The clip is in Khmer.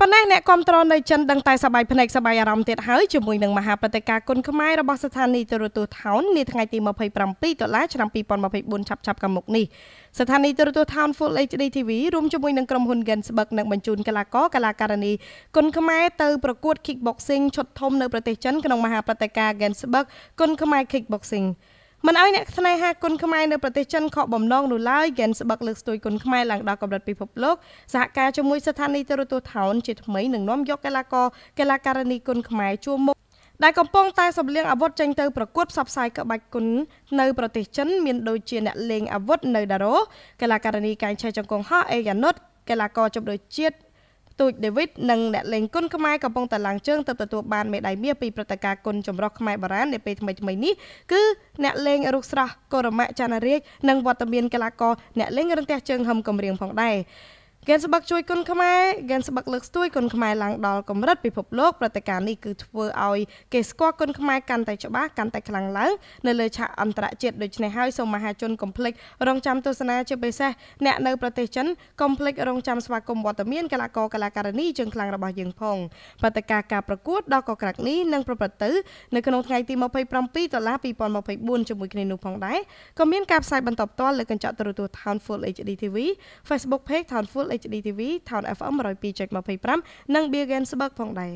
ប៉ុណ្ណេះអ្នកគ្រប់គ្រងនៅចិនដឹងតែសបាយភ្នែកសបាយអារម្មណ៍ទៀតហើយជាមួយនឹងមហាបតិកាគុណខ្មែររបស់ស្ថានីយទូរទស្សន៍ Town នាថ្ងៃទី27ដុល្លារឆ្នាំ2024ឆាប់ឆាប់កម្មមុខនេះស្ថានីយទូរទស្សន៍ Town Full HD TV រួមជាមួយនឹងក្រុមហ៊ុន Gensburg និងបញ្ជូនកីឡាករកីឡាការិនីគុណខ្មែរទៅប្រកួត Kickboxing ឈុតធំនៅប្រទេសចិនក្នុងមហាបតិកា Gensburg គុណខ្មែរ Kickboxing មិនឲ្យអ្នកស្នេហាគុនខ្មែរនៅប្រទេសចិនខកបំណងនោះឡើយហ្គែនស្បឹកលើកស្ទួយគុនខ្មែរឡើងដល់កម្រិតពិភពលោកសហការជាមួយស្ថានីយទូរទស្សន៍ថោនជាថ្មីនឹងនាំយកកីឡាករកីឡាការិនីគុនខ្មែរជួមមុខដែលកំពុងតែសម្លៀងអាវុធចេញទៅប្រកួតផ្សព្វផ្សាយក្បាច់គុននៅប្រទេសចិនមានដូចជាអ្នកលេងអាវុធនៅដារ៉ូកីឡាការិនីកាញ់ឆេះចង្គង់ហោះអេយ៉ាណុតកីឡាករជម្រើសជាតិទូចដេវីតនិងអ្នកលេងគុនខ្មែរកំពុងតែឡើងជើងទៅទទួលបានមេដាយមាសពីព្រឹត្តិការណ៍គុនចម្រុះខ្មែរបារាណនៅពេលថ្មីៗនេះគឺអ្នកលេងរុកស្រស់កូរ៉ាម៉ាចាណារាជនិងវត្តមានកីឡាករអ្នកលេងរន្ទះជើងហឹមកំរៀងផងដែរហ្គេនស្បឹកជួយគុណខ្មែរហ្គេនស្បឹកលើកស្ទួយគុណខ្មែរឡើងដល់កម្រិតពិភពលោកព្រឹត្តិការណ៍នេះគឺធ្វើឲ្យគេស្គាល់គុណខ្មែរកាន់តែច្បាស់កាន់តែខ្លាំងឡើងនៅលើឆាកអន្តរជាតិដូច្នេះហើយសូមមហាជនកុំភ្លេចរងចាំទស្សនាជាពិសេសអ្នកនៅប្រទេសចិនកុំភ្លេចរងចាំស្វាគមន៍វត្តមានកីឡាករកីឡាការិនីជើងខ្លាំងរបស់យើងផងព្រឹត្តិការណ៍ការប្រកួតដ៏កក្រាក់នេះនឹងប្រព្រឹត្តទៅនៅក្នុងថ្ងៃទី27ដុល្លារ2024ជាមួយគ្នានោះផងដែរក៏មាន ការផ្សាយបន្តផ្ទាល់លើកញ្ចក់ទូរទស្សន៍ Town Full HD TV Facebook Page Town Full HD TV ថោន FM 102.25និង Bergensburg ផងដែរ